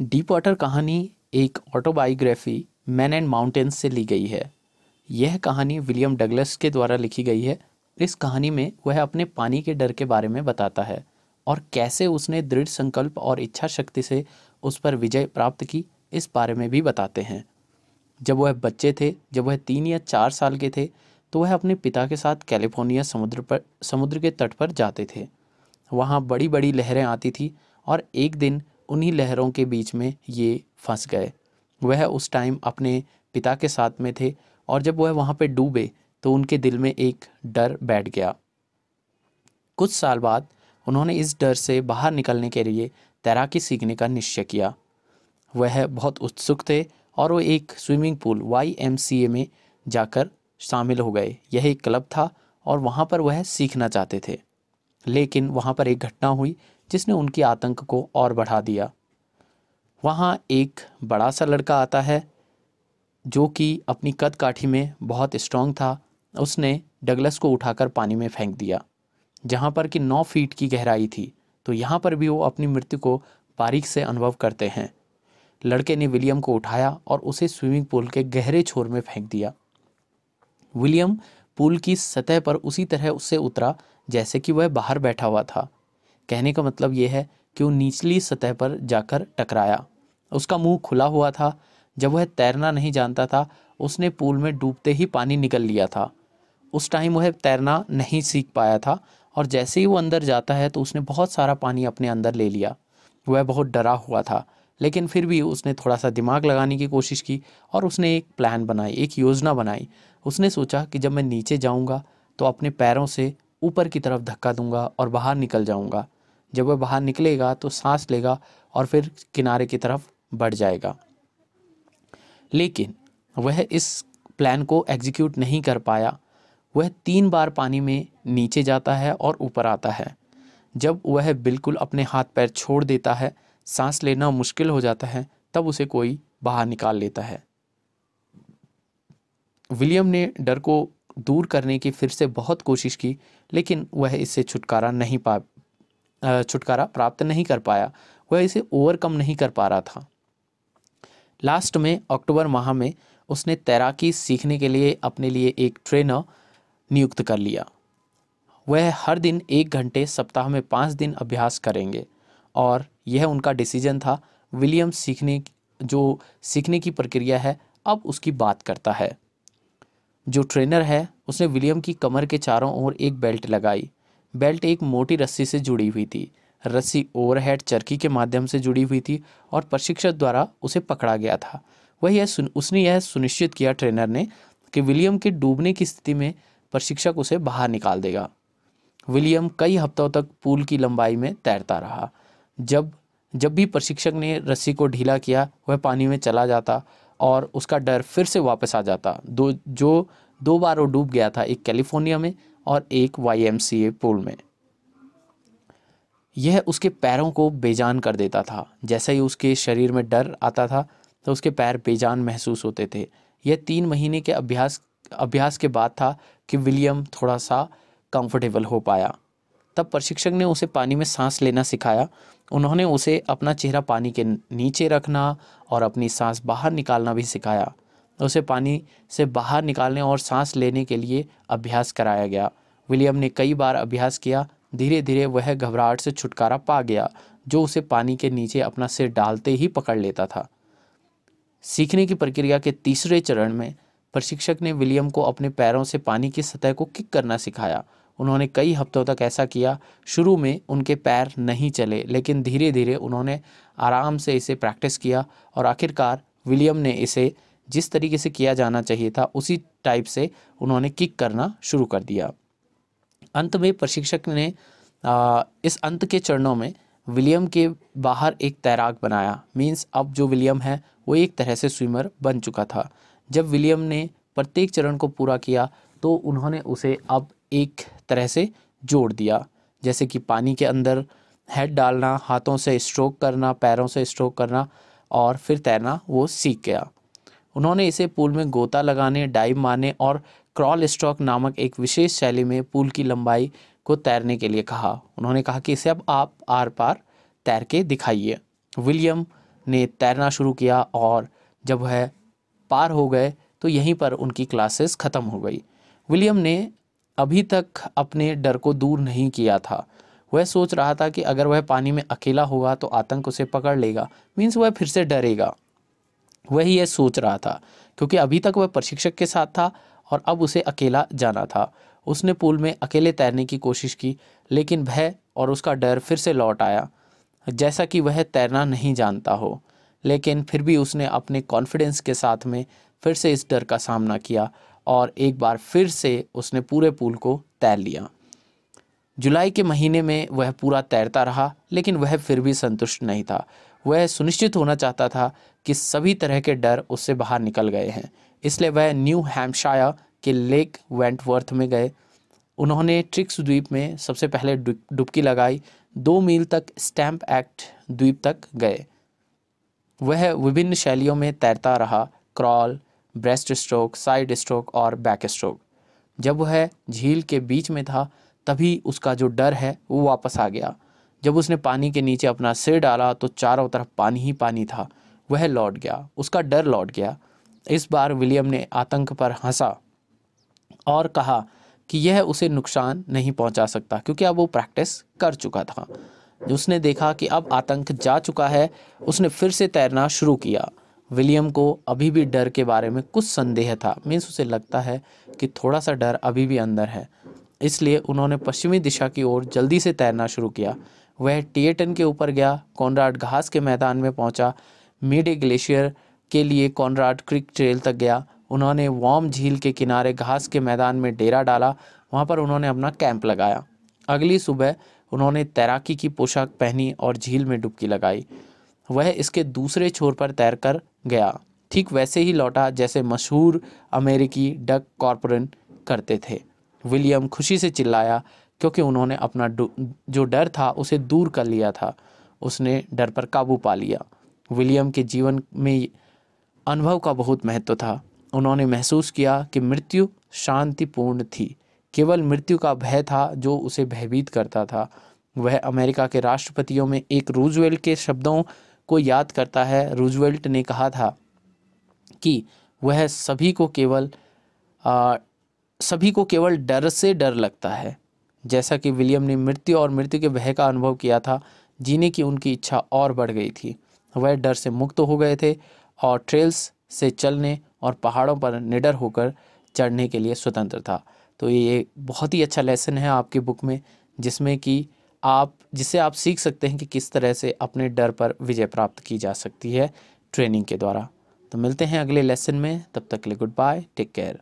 deep water कहानी एक autobiography man and mountains से ली गई है यह कहानी विलियम डगलस के द्वारा लिखी गई है इस कहानी में वह अपने पानी के डर के बारे में बताता है और कैसे उसने दृढ़ संकल्प और इच्छा शक्ति से उस पर विजय प्राप्त की इस बारे में भी बताते हैं जब वह बच्चे थे जब वह तीन या चार साल के थे तो वह अपने पिता के साथ कैलिफोर्निया समुद्र पर समुद्र के तट पर जाते थे वहाँ बड़ी बड़ी लहरें आती थी और एक दिन उन्हीं लहरों के बीच में ये फंस गए वह उस टाइम अपने पिता के साथ में थे और जब वह वहाँ पे डूबे तो उनके दिल में एक डर बैठ गया कुछ साल बाद उन्होंने इस डर से बाहर निकलने के लिए तैराकी सीखने का निश्चय किया वह बहुत उत्सुक थे और वो एक swimming pool Y M C A में जाकर शामिल हो गए यह एक क्लब था और वहाँ पर वह सीखना चाहते थे लेकिन वहाँ पर एक घटना हुई जिसने उनके आतंक को और बढ़ा दिया वहाँ एक बड़ा सा लड़का आता है जो कि अपनी कद काठी में बहुत स्ट्रॉन्ग था उसने डगलस को उठाकर पानी में फेंक दिया जहाँ पर कि नौ फीट की गहराई थी तो यहाँ पर भी वो अपनी मृत्यु को बारीक से अनुभव करते हैं लड़के ने विलियम को उठाया और उसे स्विमिंग पूल के गहरे छोर में फेंक दिया विलियम पूल की सतह पर उसी तरह उससे उतरा जैसे कि वह बाहर बैठा हुआ था कहने का मतलब ये है कि वो निचली सतह पर जाकर टकराया उसका मुंह खुला हुआ था जब वह तैरना नहीं जानता था उसने पूल में डूबते ही पानी निकल लिया था उस टाइम वह तैरना नहीं सीख पाया था और जैसे ही वो अंदर जाता है तो उसने बहुत सारा पानी अपने अंदर ले लिया वह बहुत डरा हुआ था लेकिन फिर भी उसने थोड़ा सा दिमाग लगाने की कोशिश की और उसने एक प्लान बनाई एक योजना बनाई उसने सोचा कि जब मैं नीचे जाऊंगा तो अपने पैरों से ऊपर की तरफ धक्का दूंगा और बाहर निकल जाऊंगा जब वह बाहर निकलेगा तो सांस लेगा और फिर किनारे की तरफ बढ़ जाएगा लेकिन वह इस प्लान को एग्जीक्यूट नहीं कर पाया वह तीन बार पानी में नीचे जाता है और ऊपर आता है जब वह बिल्कुल अपने हाथ पैर छोड़ देता है सांस लेना मुश्किल हो जाता है तब उसे कोई बाहर निकाल लेता है विलियम ने डर को दूर करने की फिर से बहुत कोशिश की लेकिन वह इससे छुटकारा नहीं पा छुटकारा प्राप्त नहीं कर पाया वह इसे ओवरकम नहीं कर पा रहा था लास्ट में अक्टूबर माह में उसने तैराकी सीखने के लिए अपने लिए एक ट्रेनर नियुक्त कर लिया वह हर दिन एक घंटे सप्ताह में पाँच दिन अभ्यास करेंगे और यह उनका डिसीजन था विलियम सीखने जो सीखने की प्रक्रिया है अब उसकी बात करता है जो ट्रेनर है उसने विलियम की कमर के चारों ओर एक बेल्ट लगाई बेल्ट एक मोटी रस्सी से जुड़ी हुई थी रस्सी ओवरहेड चरखी के माध्यम से जुड़ी हुई थी और प्रशिक्षक द्वारा उसे पकड़ा गया था वह यह सुन उसने यह सुनिश्चित किया ट्रेनर ने कि विलियम के डूबने की स्थिति में प्रशिक्षक उसे बाहर निकाल देगा विलियम कई हफ्तों तक पूल की लंबाई में तैरता रहा जब जब भी प्रशिक्षक ने रस्सी को ढीला किया वह पानी में चला जाता और उसका डर फिर से वापस आ जाता दो जो दो बार वो डूब गया था एक कैलिफोर्निया में और एक वाई पूल में यह उसके पैरों को बेजान कर देता था जैसे ही उसके शरीर में डर आता था तो उसके पैर बेजान महसूस होते थे यह तीन महीने के अभ्यास अभ्यास के बाद था कि विलियम थोड़ा सा कंफर्टेबल हो पाया तब प्रशिक्षक ने उसे पानी में सांस लेना सिखाया उन्होंने उसे अपना चेहरा पानी के नीचे रखना और अपनी सांस बाहर निकालना भी सिखाया उसे पानी से बाहर निकालने और सांस लेने के लिए अभ्यास कराया गया विलियम ने कई बार अभ्यास किया धीरे धीरे वह घबराहट से छुटकारा पा गया जो उसे पानी के नीचे अपना सिर डालते ही पकड़ लेता था सीखने की प्रक्रिया के तीसरे चरण में प्रशिक्षक ने विलियम को अपने पैरों से पानी की सतह को किक करना सिखाया उन्होंने कई हफ्तों तक ऐसा किया शुरू में उनके पैर नहीं चले लेकिन धीरे धीरे उन्होंने आराम से इसे प्रैक्टिस किया और आखिरकार विलियम ने इसे जिस तरीके से किया जाना चाहिए था उसी टाइप से उन्होंने किक करना शुरू कर दिया अंत में प्रशिक्षक ने आ, इस अंत के चरणों में विलियम के बाहर एक तैराक बनाया मींस अब जो विलियम है वो एक तरह से स्विमर बन चुका था जब विलियम ने प्रत्येक चरण को पूरा किया तो उन्होंने उसे अब एक तरह से जोड़ दिया जैसे कि पानी के अंदर हेड डालना हाथों से स्ट्रोक करना पैरों से स्ट्रोक करना और फिर तैरना वो सीख गया उन्होंने इसे पूल में गोता लगाने डाइव मारने और क्रॉल स्ट्रोक नामक एक विशेष शैली में पूल की लंबाई को तैरने के लिए कहा उन्होंने कहा कि इसे अब आप आर पार तैर के दिखाइए विलियम ने तैरना शुरू किया और जब वह पार हो गए तो यहीं पर उनकी क्लासेस ख़त्म हो गई विलियम ने अभी तक अपने डर को दूर नहीं किया था वह सोच रहा था कि अगर वह पानी में अकेला होगा तो आतंक उसे पकड़ लेगा मीन्स वह फिर से डरेगा वही यह सोच रहा था क्योंकि अभी तक वह प्रशिक्षक के साथ था और अब उसे अकेला जाना था उसने पूल में अकेले तैरने की कोशिश की लेकिन भय और उसका डर फिर से लौट आया जैसा कि वह तैरना नहीं जानता हो लेकिन फिर भी उसने अपने कॉन्फिडेंस के साथ में फिर से इस डर का सामना किया और एक बार फिर से उसने पूरे पूल को तैर लिया जुलाई के महीने में वह पूरा तैरता रहा लेकिन वह फिर भी संतुष्ट नहीं था वह सुनिश्चित होना चाहता था कि सभी तरह के डर उससे बाहर निकल गए हैं इसलिए वह न्यू हैम्पशायर के लेक वेंटवर्थ में गए उन्होंने ट्रिक्स द्वीप में सबसे पहले डुबकी लगाई दो मील तक स्टैम्प एक्ट द्वीप तक गए वह विभिन्न शैलियों में तैरता रहा crawl breaststroke sidestroke और बैक स्ट्रोक जब वह झील के बीच में था तभी उसका जो डर है वो वापस आ गया जब उसने पानी के नीचे अपना सिर डाला तो चारों तरफ पानी ही पानी था वह लौट गया उसका डर लौट गया इस बार विलियम ने आतंक पर हंसा और कहा कि यह उसे नुकसान नहीं पहुंचा सकता क्योंकि अब वो प्रैक्टिस कर चुका था उसने देखा कि अब आतंक जा चुका है उसने फिर से तैरना शुरू किया विलियम को अभी भी डर के बारे में कुछ संदेह था मीन्स उसे लगता है कि थोड़ा सा डर अभी भी अंदर है इसलिए उन्होंने पश्चिमी दिशा की ओर जल्दी से तैरना शुरू किया वह टिएटन के ऊपर गया कॉनराड घास के मैदान में पहुंचा मिडे ग्लेशियर के लिए कॉनराड क्रिक ट्रेल तक गया उन्होंने वॉम झील के किनारे घास के मैदान में डेरा डाला वहाँ पर उन्होंने अपना कैंप लगाया अगली सुबह उन्होंने तैराकी की पोशाक पहनी और झील में डुबकी लगाई वह इसके दूसरे छोर पर तैरकर गया ठीक वैसे ही लौटा जैसे मशहूर अमेरिकी डक कॉर्पोरन करते थे विलियम खुशी से चिल्लाया क्योंकि उन्होंने अपना जो डर था उसे दूर कर लिया था उसने डर पर काबू पा लिया विलियम के जीवन में अनुभव का बहुत महत्व था उन्होंने महसूस किया कि मृत्यु शांतिपूर्ण थी केवल मृत्यु का भय था जो उसे भयभीत करता था वह अमेरिका के राष्ट्रपतियों में एक रूजवेल्ट के शब्दों को याद करता है रूजवेल्ट ने कहा था कि वह सभी को केवल आ, सभी को केवल डर से डर लगता है जैसा कि विलियम ने मृत्यु और मृत्यु के भय का अनुभव किया था जीने की उनकी इच्छा और बढ़ गई थी वह डर से मुक्त हो गए थे और ट्रेल्स से चलने और पहाड़ों पर निडर होकर चढ़ने के लिए स्वतंत्र था तो ये बहुत ही अच्छा लेसन है आपकी बुक में जिसमें कि आप जिसे आप सीख सकते हैं कि किस तरह से अपने डर पर विजय प्राप्त की जा सकती है ट्रेनिंग के द्वारा तो मिलते हैं अगले लेसन में तब तक के लिए गुड बाय टेक केयर